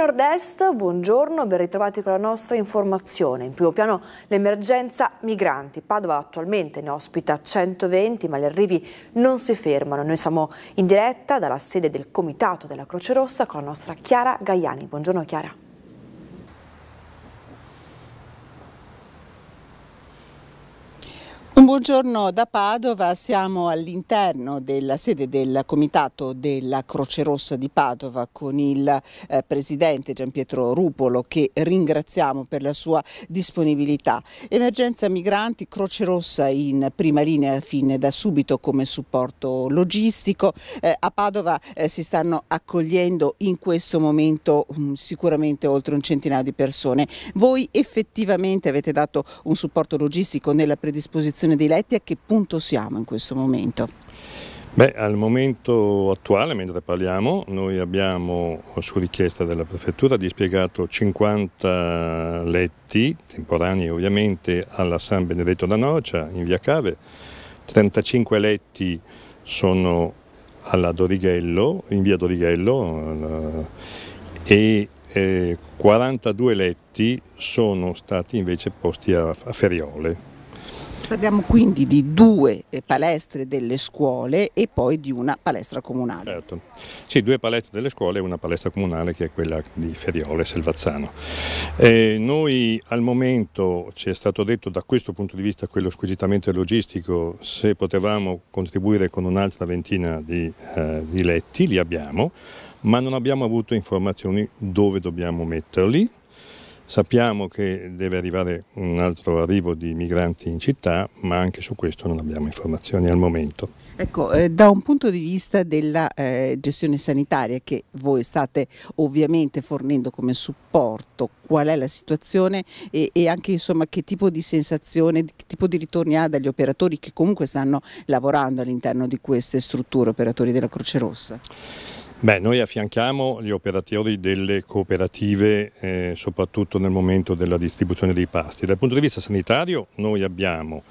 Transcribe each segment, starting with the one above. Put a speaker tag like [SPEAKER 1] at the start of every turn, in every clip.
[SPEAKER 1] Nord-Est, buongiorno, ben ritrovati con la nostra informazione. In primo piano l'emergenza migranti. Padova attualmente ne ospita 120, ma gli arrivi non si fermano. Noi siamo in diretta dalla sede del Comitato della Croce Rossa con la nostra Chiara Gaiani. Buongiorno Chiara.
[SPEAKER 2] buongiorno da Padova, siamo all'interno della sede del Comitato della Croce Rossa di Padova con il eh, presidente Gian Pietro Rupolo che ringraziamo per la sua disponibilità. Emergenza migranti, Croce Rossa in prima linea fin da subito come supporto logistico. Eh, a Padova eh, si stanno accogliendo in questo momento mh, mm, sicuramente oltre un centinaio di persone. Voi effettivamente avete dato un supporto logistico nella predisposizione situazione dei letti, a che punto siamo in questo momento?
[SPEAKER 3] Beh, al momento attuale, mentre parliamo, noi abbiamo su richiesta della Prefettura dispiegato 50 letti, temporanei ovviamente, alla San Benedetto da Nocia in via Cave, 35 letti sono alla Dorighello, in via Dorighello e eh, 42 letti sono stati invece posti a, a Feriole.
[SPEAKER 2] Parliamo quindi di due eh, palestre delle scuole e poi di una palestra comunale.
[SPEAKER 3] Certo, sì, due palestre delle scuole e una palestra comunale che è quella di Feriola e Selvazzano. Eh, noi al momento ci è stato detto da questo punto di vista, quello squisitamente logistico, se potevamo contribuire con un'altra ventina di, eh, di letti, li abbiamo, ma non abbiamo avuto informazioni dove dobbiamo metterli Sappiamo che deve arrivare un altro arrivo di migranti in città, ma anche su questo non abbiamo informazioni al momento.
[SPEAKER 2] Ecco, eh, da un punto di vista della eh, gestione sanitaria che voi state ovviamente fornendo come supporto, qual è la situazione e, e anche insomma, che tipo di sensazione, che tipo di ritorni ha dagli operatori che comunque stanno lavorando all'interno di queste strutture, operatori della Croce Rossa?
[SPEAKER 3] Beh, noi affianchiamo gli operatori delle cooperative eh, soprattutto nel momento della distribuzione dei pasti. Dal punto di vista sanitario noi abbiamo,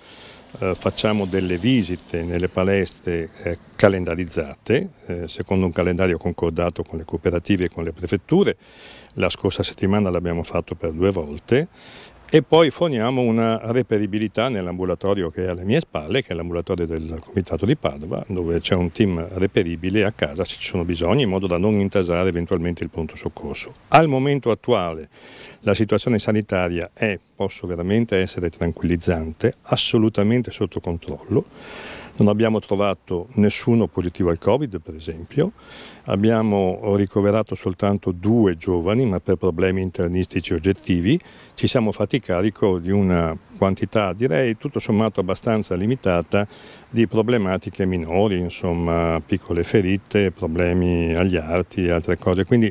[SPEAKER 3] eh, facciamo delle visite nelle palestre eh, calendarizzate, eh, secondo un calendario concordato con le cooperative e con le prefetture. La scorsa settimana l'abbiamo fatto per due volte e poi forniamo una reperibilità nell'ambulatorio che è alle mie spalle, che è l'ambulatorio del Comitato di Padova, dove c'è un team reperibile a casa se ci sono bisogni, in modo da non intasare eventualmente il pronto soccorso. Al momento attuale la situazione sanitaria è, posso veramente essere tranquillizzante, assolutamente sotto controllo. Non abbiamo trovato nessuno positivo al Covid, per esempio, abbiamo ricoverato soltanto due giovani, ma per problemi internistici oggettivi, ci siamo fatti carico di una quantità, direi tutto sommato abbastanza limitata, di problematiche minori, insomma, piccole ferite, problemi agli arti e altre cose. Quindi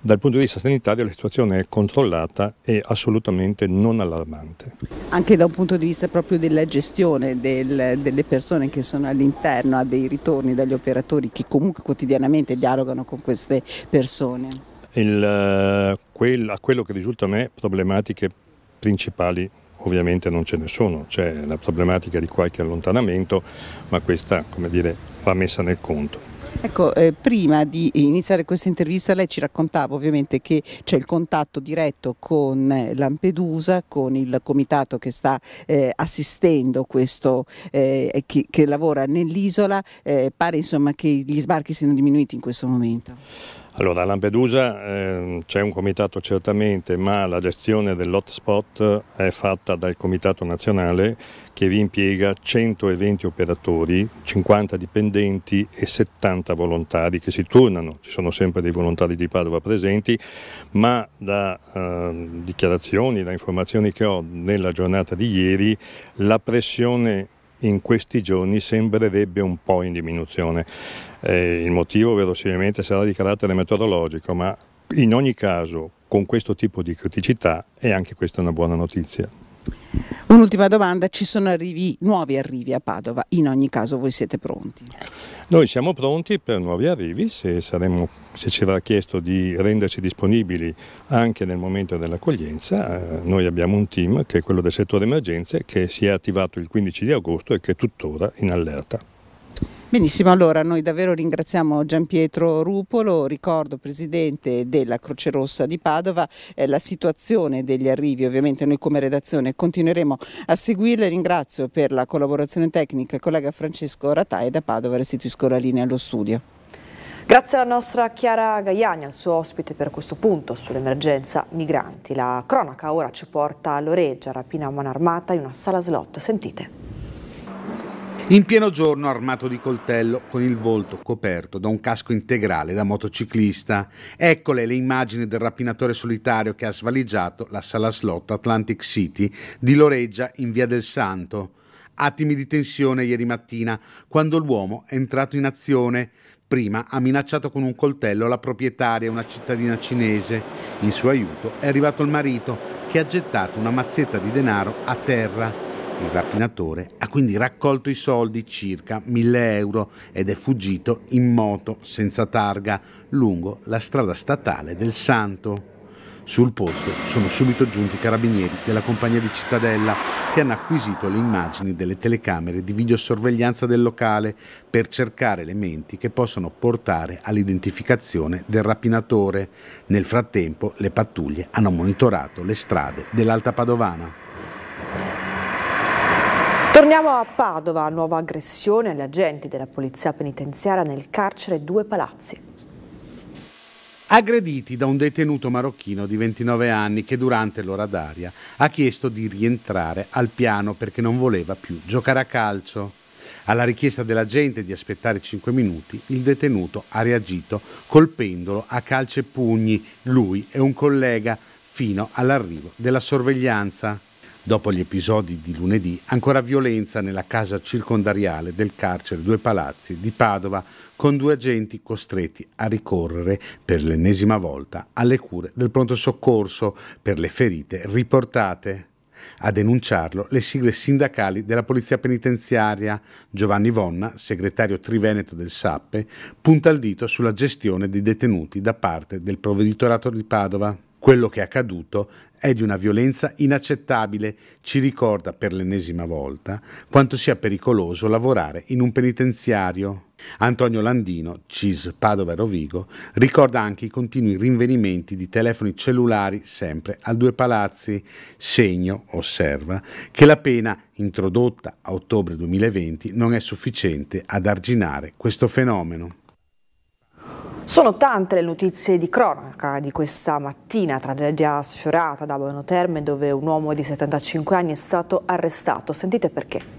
[SPEAKER 3] dal punto di vista sanitario la situazione è controllata e assolutamente non allarmante.
[SPEAKER 2] Anche da un punto di vista proprio della gestione del, delle persone che sono all'interno, a dei ritorni dagli operatori che comunque quotidianamente dialogano con queste persone?
[SPEAKER 3] Il, eh, quel, a quello che risulta a me problematiche principali ovviamente non ce ne sono, c'è la problematica di qualche allontanamento, ma questa dire, va messa nel conto.
[SPEAKER 2] Ecco, eh, prima di iniziare questa intervista lei ci raccontava ovviamente che c'è il contatto diretto con eh, Lampedusa, con il comitato che sta eh, assistendo questo, eh, che, che, lavora nell'isola, eh, pare insomma che gli sbarchi siano diminuiti in questo
[SPEAKER 3] momento. Allora, a Lampedusa eh, c'è un comitato certamente, ma la gestione dell'hotspot è fatta dal comitato nazionale che vi impiega 120 operatori, 50 dipendenti e 70 volontari che si turnano. Ci sono sempre dei volontari di Padova presenti, ma da eh, dichiarazioni, da informazioni che ho nella giornata di ieri, la pressione in questi giorni sembrerebbe un po' in diminuzione. Eh, il motivo verosimilmente sarà di carattere metodologico, ma in ogni caso con questo tipo di criticità è anche questa una buona notizia.
[SPEAKER 2] Un'ultima domanda, ci sono arrivi, nuovi arrivi a Padova, in ogni caso voi siete pronti?
[SPEAKER 3] Noi siamo pronti per nuovi arrivi, se, saremo, se ci verrà chiesto di renderci disponibili anche nel momento dell'accoglienza, eh, noi abbiamo un team che è quello del settore emergenze che si è attivato il 15 di agosto e che è tuttora in allerta.
[SPEAKER 2] Benissimo, allora noi davvero ringraziamo Gian Pietro Rupolo, ricordo presidente della Croce Rossa di Padova, eh, la situazione degli arrivi ovviamente noi come redazione continueremo a seguirla, ringrazio per la collaborazione tecnica il collega Francesco Ratai da Padova, restituisco la linea allo studio.
[SPEAKER 1] Grazie alla nostra Chiara Gaiani, al suo ospite per questo punto sull'emergenza migranti. La cronaca ora ci porta all'oreggia, rapina a mano armata in una sala slot, sentite.
[SPEAKER 4] In pieno giorno armato di coltello, con il volto coperto da un casco integrale da motociclista. Eccole le immagini del rapinatore solitario che ha svaligiato la sala slot Atlantic City di Loreggia in Via del Santo. Attimi di tensione ieri mattina, quando l'uomo è entrato in azione. Prima ha minacciato con un coltello la proprietaria, una cittadina cinese. In suo aiuto è arrivato il marito, che ha gettato una mazzetta di denaro a terra. Il rapinatore ha quindi raccolto i soldi, circa 1000 euro, ed è fuggito in moto senza targa lungo la strada statale del Santo. Sul posto sono subito giunti i carabinieri della compagnia di Cittadella che hanno acquisito le immagini delle telecamere di videosorveglianza del locale per cercare elementi che possano portare all'identificazione del rapinatore. Nel frattempo le pattuglie hanno monitorato le strade dell'Alta Padovana.
[SPEAKER 1] Torniamo a Padova, nuova aggressione agli agenti della polizia penitenziaria nel carcere Due Palazzi.
[SPEAKER 4] Aggrediti da un detenuto marocchino di 29 anni che durante l'ora d'aria ha chiesto di rientrare al piano perché non voleva più giocare a calcio. Alla richiesta dell'agente di aspettare 5 minuti, il detenuto ha reagito colpendolo a calci e pugni, lui e un collega, fino all'arrivo della sorveglianza. Dopo gli episodi di lunedì, ancora violenza nella casa circondariale del carcere Due Palazzi di Padova, con due agenti costretti a ricorrere per l'ennesima volta alle cure del pronto soccorso per le ferite riportate. A denunciarlo le sigle sindacali della Polizia Penitenziaria. Giovanni Vonna, segretario triveneto del SAPPE, punta il dito sulla gestione dei detenuti da parte del provveditorato di Padova. Quello che è accaduto è di una violenza inaccettabile, ci ricorda per l'ennesima volta quanto sia pericoloso lavorare in un penitenziario. Antonio Landino, CIS Padova Rovigo, ricorda anche i continui rinvenimenti di telefoni cellulari sempre al Due Palazzi, segno, osserva, che la pena introdotta a ottobre 2020 non è sufficiente ad arginare questo fenomeno.
[SPEAKER 1] Sono tante le notizie di cronaca di questa mattina, tragedia sfiorata ad Abano Terme dove un uomo di 75 anni è stato arrestato. Sentite perché.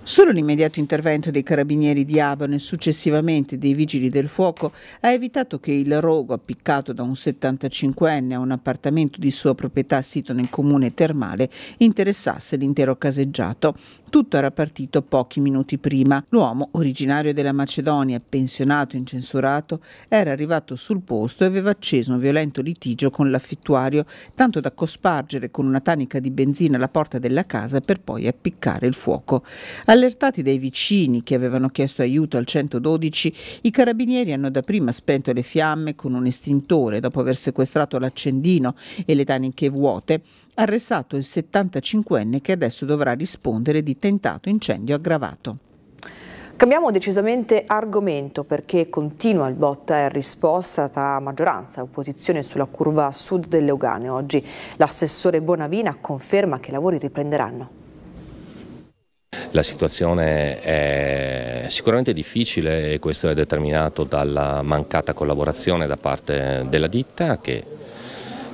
[SPEAKER 2] Solo l'immediato intervento dei carabinieri di Abano e successivamente dei vigili del fuoco ha evitato che il rogo appiccato da un 75enne a un appartamento di sua proprietà sito nel comune termale interessasse l'intero caseggiato. Tutto era partito pochi minuti prima. L'uomo, originario della Macedonia pensionato e incensurato, era arrivato sul posto e aveva acceso un violento litigio con l'affittuario, tanto da cospargere con una tanica di benzina la porta della casa per poi appiccare il fuoco. Allertati dai vicini che avevano chiesto aiuto al 112, i carabinieri hanno dapprima spento le fiamme con un estintore, dopo aver sequestrato l'accendino e le taniche vuote, arrestato il 75enne che adesso dovrà rispondere di tentato incendio aggravato.
[SPEAKER 1] Cambiamo decisamente argomento perché continua il botta e risposta tra maggioranza e opposizione sulla curva sud delle Ugane. Oggi l'assessore Bonavina conferma che i lavori riprenderanno.
[SPEAKER 5] La situazione è sicuramente difficile e questo è determinato dalla mancata collaborazione da parte della ditta che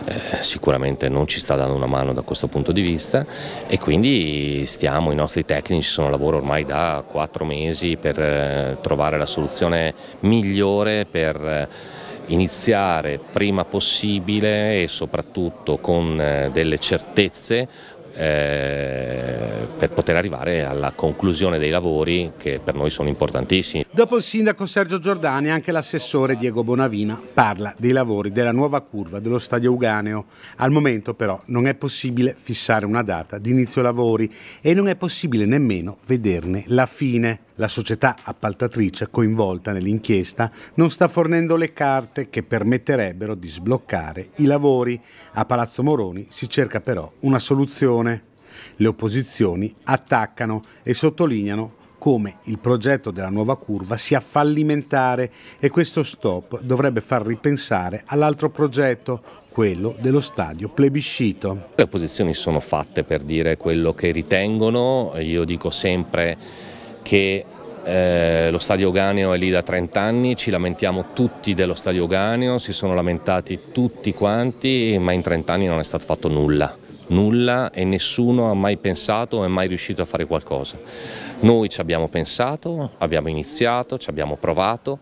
[SPEAKER 5] eh, sicuramente non ci sta dando una mano da questo punto di vista e quindi stiamo, i nostri tecnici sono a lavoro ormai da quattro mesi per eh, trovare la soluzione migliore per eh, iniziare prima possibile e soprattutto con delle certezze per poter arrivare alla conclusione dei lavori che per noi sono importantissimi
[SPEAKER 4] Dopo il sindaco Sergio Giordani anche l'assessore Diego Bonavina parla dei lavori della nuova curva dello stadio Uganeo. Al momento però non è possibile fissare una data di inizio lavori e non è possibile nemmeno vederne la fine. La società appaltatrice coinvolta nell'inchiesta non sta fornendo le carte che permetterebbero di sbloccare i lavori. A Palazzo Moroni si cerca però una soluzione. Le opposizioni attaccano e sottolineano come il progetto della nuova curva sia fallimentare e questo stop dovrebbe far ripensare all'altro progetto, quello dello stadio plebiscito.
[SPEAKER 5] Le opposizioni sono fatte per dire quello che ritengono, io dico sempre che eh, lo stadio Ganeo è lì da 30 anni, ci lamentiamo tutti dello stadio Ganeo, si sono lamentati tutti quanti, ma in 30 anni non è stato fatto nulla, nulla e nessuno ha mai pensato o è mai riuscito a fare qualcosa. Noi ci abbiamo pensato, abbiamo iniziato, ci abbiamo provato,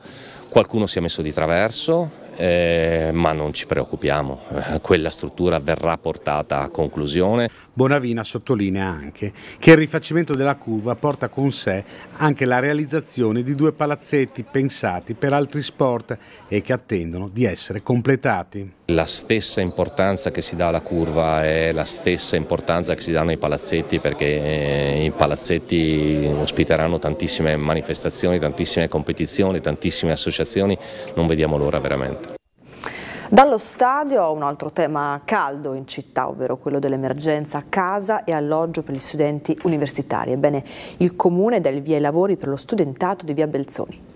[SPEAKER 5] qualcuno si è messo di traverso, eh, ma non ci preoccupiamo, quella struttura verrà
[SPEAKER 4] portata a conclusione. Bonavina sottolinea anche che il rifacimento della curva porta con sé anche la realizzazione di due palazzetti pensati per altri sport e che attendono di essere completati.
[SPEAKER 5] La stessa importanza che si dà alla curva è la stessa importanza che si danno ai palazzetti perché eh, i palazzetti ospiteranno tantissime manifestazioni, tantissime competizioni, tantissime associazioni, non vediamo l'ora veramente.
[SPEAKER 1] Dallo stadio a un altro tema caldo in città, ovvero quello dell'emergenza casa e alloggio per gli studenti universitari. Ebbene, il comune dà il via ai lavori per lo studentato di via Belzoni.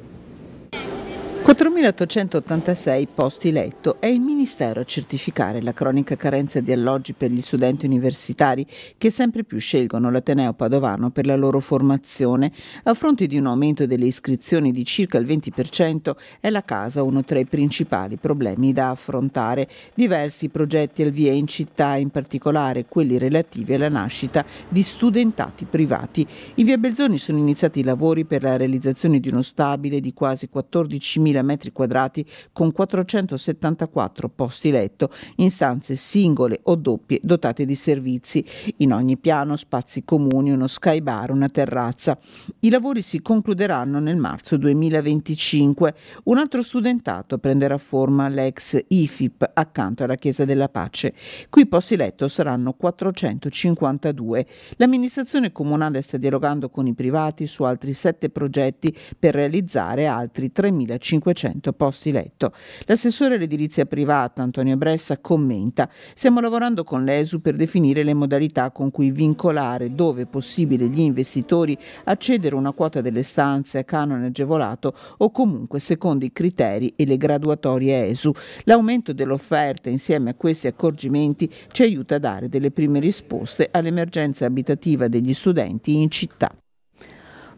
[SPEAKER 2] 4.886 posti letto è il Ministero a certificare la cronica carenza di alloggi per gli studenti universitari che sempre più scelgono l'Ateneo Padovano per la loro formazione. A fronte di un aumento delle iscrizioni di circa il 20% è la casa uno tra i principali problemi da affrontare. Diversi progetti al via in città, in particolare quelli relativi alla nascita di studentati privati. In via Belzoni sono iniziati i lavori per la realizzazione di uno stabile di quasi 14.000 6.000 metri quadrati con 474 posti letto in stanze singole o doppie dotate di servizi. In ogni piano spazi comuni, uno sky bar, una terrazza. I lavori si concluderanno nel marzo 2025. Un altro studentato prenderà forma l'ex IFIP accanto alla Chiesa della Pace. Qui i posti letto saranno 452. L'amministrazione comunale sta dialogando con i privati su altri sette progetti per realizzare altri 3.500 500 posti letto. L'assessore all'edilizia privata Antonio Bressa commenta: "Stiamo lavorando con l'ESU per definire le modalità con cui vincolare dove possibile gli investitori a cedere una quota delle stanze a canone agevolato o comunque secondo i criteri e le graduatorie ESU. L'aumento dell'offerta insieme a questi accorgimenti ci aiuta a dare delle prime risposte all'emergenza abitativa degli studenti in città.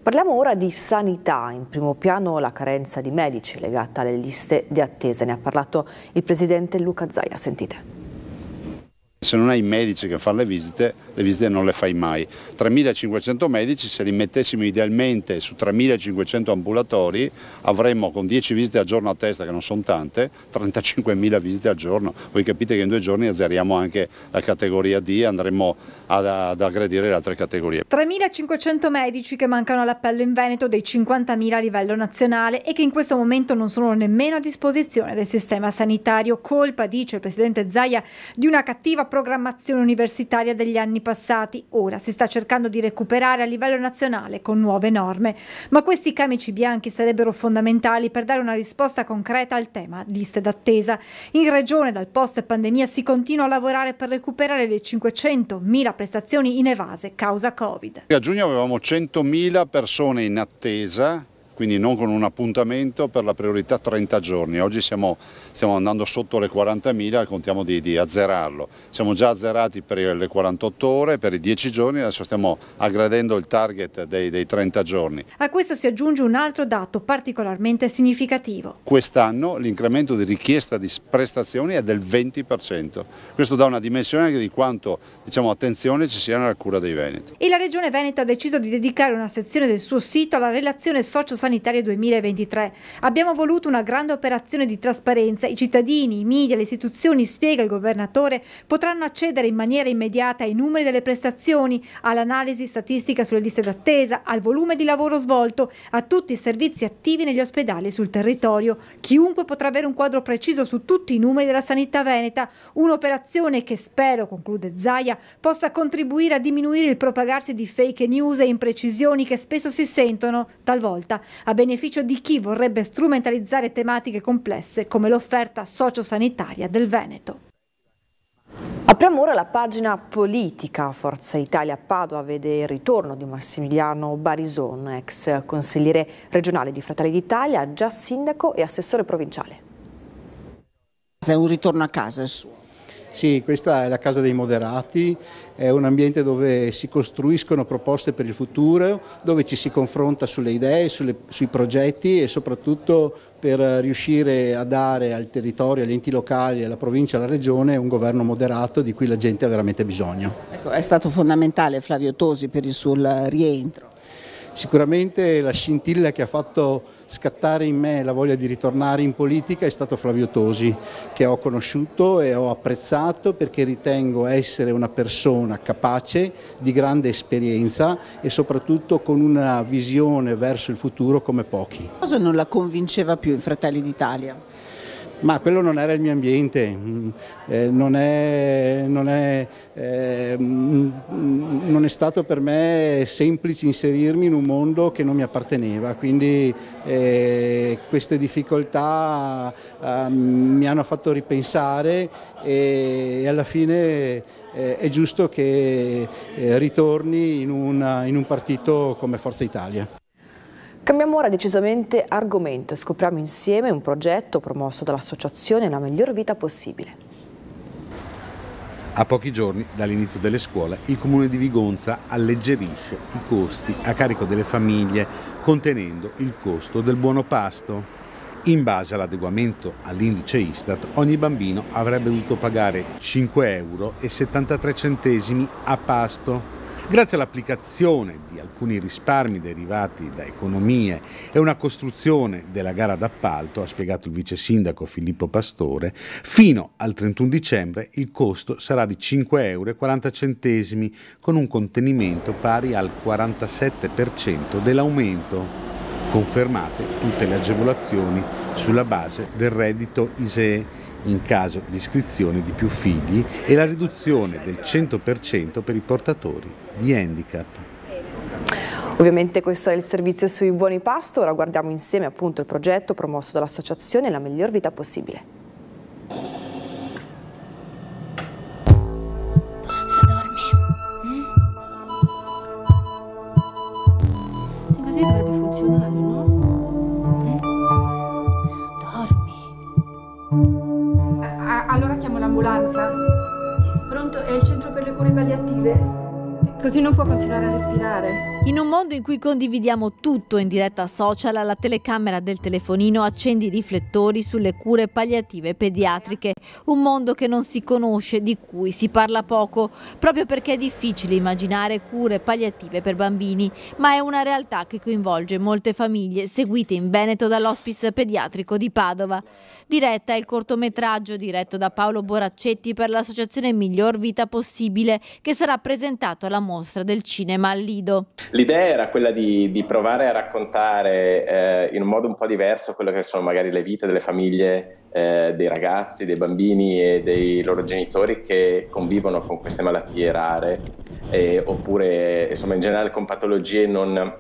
[SPEAKER 1] Parliamo ora di sanità, in primo piano la carenza di medici legata alle liste di attesa, ne ha parlato il presidente Luca Zaia, sentite.
[SPEAKER 6] Se non hai i medici che fanno le visite, le visite non le fai mai. 3.500 medici, se li mettessimo idealmente su 3.500 ambulatori, avremmo con 10 visite al giorno a testa, che non sono tante, 35.000 visite al giorno. Voi capite che in due giorni azzeriamo anche la categoria D e andremo ad, ad aggredire le altre categorie.
[SPEAKER 7] 3.500 medici che mancano all'appello in Veneto dei 50.000 a livello nazionale e che in questo momento non sono nemmeno a disposizione del sistema sanitario. Colpa, dice il presidente Zaia, di una cattiva programmazione universitaria degli anni passati. Ora si sta cercando di recuperare a livello nazionale con nuove norme, ma questi camici bianchi sarebbero fondamentali per dare una risposta concreta al tema liste d'attesa. In regione dal post pandemia si continua a lavorare per recuperare le 500.000 prestazioni in evase causa Covid.
[SPEAKER 6] A giugno avevamo 100.000 persone in attesa quindi non con un appuntamento per la priorità 30 giorni. Oggi siamo, stiamo andando sotto le 40.000 e contiamo di, di, azzerarlo. Siamo già azzerati per le 48 ore, per i 10 giorni, adesso stiamo aggradendo il target dei, dei 30 giorni.
[SPEAKER 7] A questo si aggiunge un altro dato particolarmente significativo.
[SPEAKER 6] Quest'anno l'incremento di richiesta di prestazioni è del 20%. Questo dà una dimensione anche di quanto diciamo, attenzione ci sia nella cura dei Veneti.
[SPEAKER 7] E la Regione Veneto ha deciso di dedicare una sezione del suo sito alla relazione socio-sanitaria sanitaria 2023. Abbiamo voluto una grande operazione di trasparenza. I cittadini, i media, le istituzioni, spiega il governatore, potranno accedere in maniera immediata ai numeri delle prestazioni, all'analisi statistica sulle liste d'attesa, al volume di lavoro svolto, a tutti i servizi attivi negli ospedali e sul territorio. Chiunque potrà avere un quadro preciso su tutti i numeri della sanità veneta, un'operazione che spero, conclude Zaia, possa contribuire a diminuire il propagarsi di fake news e imprecisioni che spesso si sentono, talvolta, a beneficio di chi vorrebbe strumentalizzare tematiche complesse come l'offerta sociosanitaria del Veneto. Apriamo
[SPEAKER 1] ora la pagina politica. Forza Italia Padova vede il ritorno di Massimiliano Barison, ex consigliere regionale di Fratelli d'Italia, già sindaco e assessore provinciale.
[SPEAKER 8] È un ritorno a casa il suo sì, questa è la casa dei moderati, è un ambiente dove si costruiscono proposte per il futuro, dove ci si confronta sulle idee, sulle, sui progetti e soprattutto per riuscire a dare al territorio, agli enti locali, alla provincia, alla regione un governo moderato di cui la gente ha veramente bisogno. Ecco, è stato fondamentale Flavio Tosi per il suo rientro. Sicuramente la scintilla che ha fatto scattare in me la voglia di ritornare in politica è stato Flavio Tosi, che ho conosciuto e ho apprezzato perché ritengo essere una persona capace, di grande esperienza e soprattutto con una visione verso il futuro come pochi.
[SPEAKER 2] Cosa non la convinceva più in Fratelli d'Italia?
[SPEAKER 8] ma quello non era il mio ambiente, mm, eh, non, è, non, è, eh, mm, non, è, stato per me semplice inserirmi in un mondo che non mi apparteneva, quindi eh, queste difficoltà ehm, mi hanno fatto ripensare e alla fine eh, è giusto che eh, ritorni in, una, in un partito come Forza Italia.
[SPEAKER 1] Cambiamo ora decisamente argomento e scopriamo insieme un progetto promosso dall'associazione La miglior vita possibile.
[SPEAKER 4] A pochi giorni dall'inizio delle scuole, il comune di Vigonza alleggerisce i costi a carico delle famiglie, contenendo il costo del buono pasto. In base all'adeguamento all'indice Istat, ogni bambino avrebbe dovuto pagare 5,73 euro a pasto Grazie all'applicazione di alcuni risparmi derivati da economie e una costruzione della gara d'appalto, ha spiegato il vice sindaco Filippo Pastore, fino al 31 dicembre il costo sarà di 5,40 euro con un contenimento pari al 47% dell'aumento. Confermate tutte le agevolazioni sulla base del reddito ISEE in caso di iscrizione di più figli e la riduzione del 100% per i portatori di handicap.
[SPEAKER 1] Ovviamente questo è il servizio sui buoni pasto, ora guardiamo insieme appunto il progetto promosso dall'associazione La miglior vita possibile.
[SPEAKER 6] Forse dormi. Mm? E così dovrebbe funzionare, no?
[SPEAKER 7] cure palliative.
[SPEAKER 9] Così non può continuare a respirare. In un mondo in cui condividiamo tutto in diretta social, la telecamera del telefonino accendi i riflettori sulle cure palliative pediatriche, un mondo che non si conosce, di cui si parla poco, proprio perché è difficile immaginare cure palliative per bambini, ma è una realtà che coinvolge molte famiglie seguite in Veneto dall'ospice pediatrico di Padova. Diretta è il cortometraggio diretto da Paolo Boraccetti per l'associazione Miglior Vita Possibile che sarà presentato alla mostra del cinema al Lido.
[SPEAKER 5] L'idea era quella di, di provare a raccontare eh, in un modo un po' diverso quelle che sono magari le vite delle famiglie eh, dei ragazzi, dei bambini e dei loro genitori che convivono con queste malattie rare eh, oppure insomma in generale con patologie non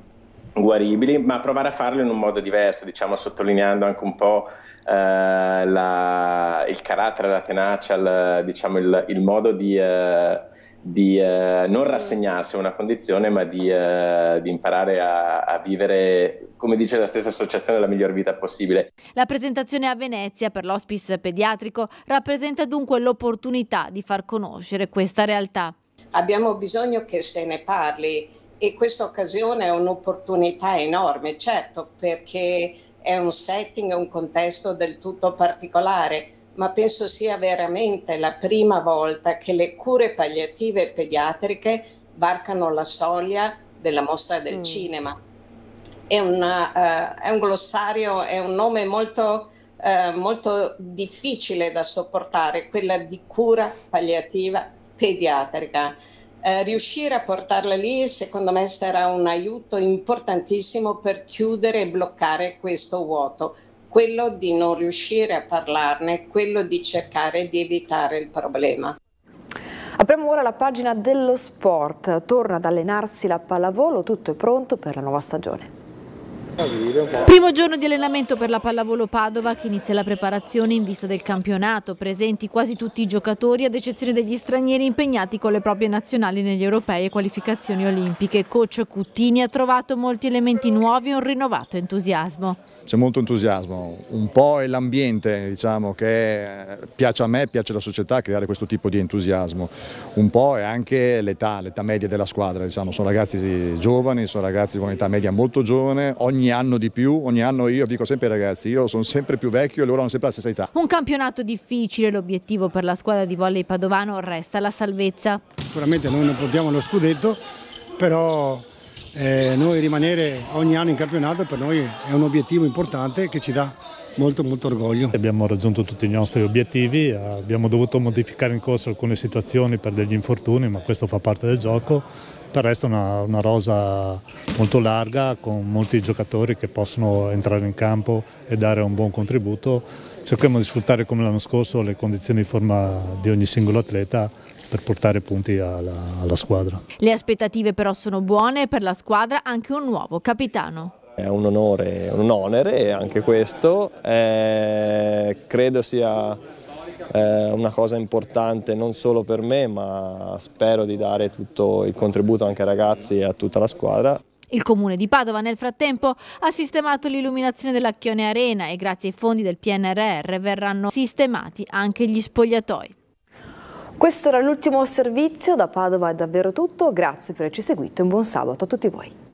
[SPEAKER 5] guaribili, ma provare a farlo in un modo diverso, diciamo sottolineando anche un po' eh, la, il carattere, la tenacia, il, diciamo, il, il modo di, eh, di eh, non rassegnarsi a una condizione, ma di, eh, di imparare a, a vivere come dice la stessa associazione, la miglior vita possibile.
[SPEAKER 9] La presentazione a Venezia per l'hospice pediatrico rappresenta dunque l'opportunità di far conoscere questa realtà.
[SPEAKER 2] Abbiamo bisogno che se ne parli e questa occasione è un'opportunità enorme, certo, perché è un setting, un contesto del tutto particolare, ma penso sia veramente la prima volta che le cure palliative pediatriche varcano la soglia della mostra del mm. cinema. È, una, uh, eh, è, un glossario, è un nome molto, uh, molto difficile da sopportare, quella di cura palliativa pediatrica. Eh, riuscire a portarla lì secondo me sarà un aiuto importantissimo per chiudere e bloccare questo vuoto, quello di non riuscire a parlarne, quello di cercare di evitare il problema.
[SPEAKER 1] Apriamo ora la pagina dello sport, torna ad allenarsi la pallavolo, tutto è pronto per la nuova stagione. Primo
[SPEAKER 9] giorno di allenamento per la pallavolo Padova che inizia la preparazione in vista del campionato. Presenti quasi tutti i giocatori ad eccezione degli stranieri impegnati con le proprie nazionali negli europei e qualificazioni olimpiche. Coach Cuttini ha trovato molti elementi nuovi e un rinnovato entusiasmo.
[SPEAKER 3] C'è molto entusiasmo, un po' è l'ambiente diciamo, che piace a me, piace alla società creare questo tipo di entusiasmo, un po' è anche l'età, l'età media della squadra. Diciamo. Sono ragazzi giovani, sono ragazzi con età media molto giovane, ogni ogni anno di più, ogni anno io dico sempre ragazzi, io sono sempre più vecchio e loro hanno sempre la stessa età.
[SPEAKER 9] Un campionato difficile, l'obiettivo per la squadra di volley padovano resta la salvezza.
[SPEAKER 8] Sicuramente noi non portiamo lo scudetto, però eh, noi rimanere ogni anno in campionato per noi è
[SPEAKER 3] un obiettivo importante che ci dà molto molto orgoglio. Abbiamo raggiunto tutti i nostri obiettivi, eh, abbiamo dovuto modificare in corso alcune situazioni per degli infortuni, ma questo fa parte del gioco. Per il resto è una, una rosa molto larga con molti giocatori che possono entrare in campo e dare un buon contributo. Cerchiamo di sfruttare come l'anno scorso le condizioni di forma di ogni singolo atleta per portare punti alla, alla squadra.
[SPEAKER 9] Le aspettative però sono buone per la squadra anche un nuovo capitano.
[SPEAKER 5] È un onore, un onere anche questo, eh, credo sia eh, una cosa importante non solo per me ma spero di dare tutto il contributo anche ai ragazzi e a tutta la squadra.
[SPEAKER 9] Il comune di Padova nel frattempo ha sistemato l'illuminazione dell'Acchione Arena e grazie ai fondi del PNRR verranno sistemati anche gli spogliatoi.
[SPEAKER 1] Questo era l'ultimo servizio, da Padova è davvero tutto, grazie per averci seguito e un buon sabato a tutti voi.